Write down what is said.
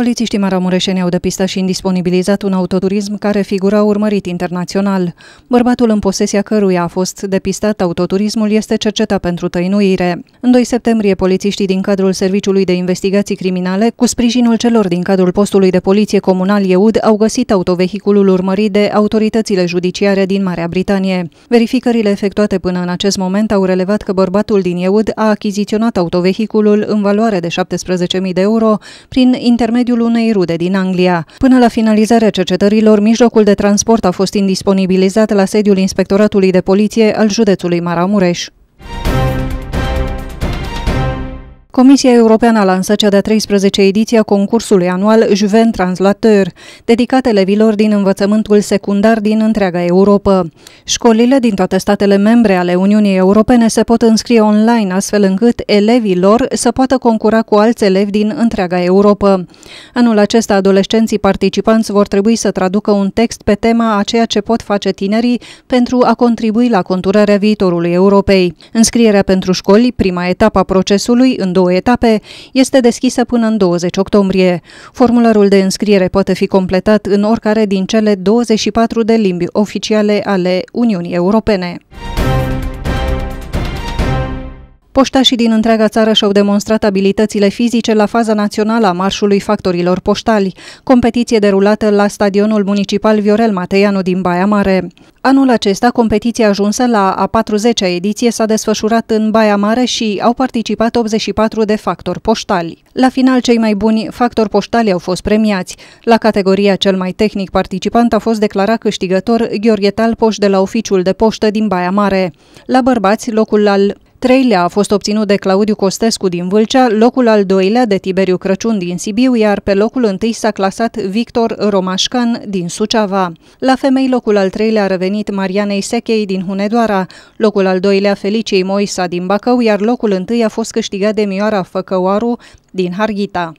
Polițiștii maramureșeni au depistat și indisponibilizat un autoturism care figura urmărit internațional. Bărbatul în posesia căruia a fost depistat autoturismul este cercetat pentru tăinuire. În 2 septembrie, polițiștii din cadrul Serviciului de Investigații Criminale, cu sprijinul celor din cadrul postului de poliție comunal Eud, au găsit autovehiculul urmărit de autoritățile judiciare din Marea Britanie. Verificările efectuate până în acest moment au relevat că bărbatul din Eud a achiziționat autovehiculul în valoare de 17.000 de euro prin intermediul intermediul unei rude din Anglia. Până la finalizarea cercetărilor, mijlocul de transport a fost indisponibilizat la sediul Inspectoratului de Poliție al județului Maramureș. Comisia Europeană lansat cea de-a 13 ediție a concursului anual Juven Translateur, dedicat elevilor din învățământul secundar din întreaga Europa. Școlile din toate statele membre ale Uniunii Europene se pot înscrie online, astfel încât elevilor să poată concura cu alți elevi din întreaga Europa. Anul acesta, adolescenții participanți vor trebui să traducă un text pe tema a ceea ce pot face tinerii pentru a contribui la conturarea viitorului Europei. Înscrierea pentru școli, prima etapă a procesului, în două două etape, este deschisă până în 20 octombrie. Formularul de înscriere poate fi completat în oricare din cele 24 de limbi oficiale ale Uniunii Europene. Poștașii din întreaga țară și-au demonstrat abilitățile fizice la faza națională a marșului factorilor poștali, competiție derulată la stadionul municipal Viorel Mateianu din Baia Mare. Anul acesta, competiția ajunsă la a 40-a ediție s-a desfășurat în Baia Mare și au participat 84 de factori poștali. La final, cei mai buni factori poștali au fost premiați. La categoria cel mai tehnic participant a fost declarat câștigător Gheorghe Talpoș de la Oficiul de Poștă din Baia Mare. La bărbați, locul al treilea a fost obținut de Claudiu Costescu din Vâlcea, locul al doilea de Tiberiu Crăciun din Sibiu, iar pe locul întâi s-a clasat Victor Romașcan din Suceava. La femei, locul al treilea a revenit Marianei Sechei din Hunedoara, locul al doilea Feliciei Moisa din Bacău, iar locul întâi a fost câștigat de Mioara Făcăoaru din Harghita.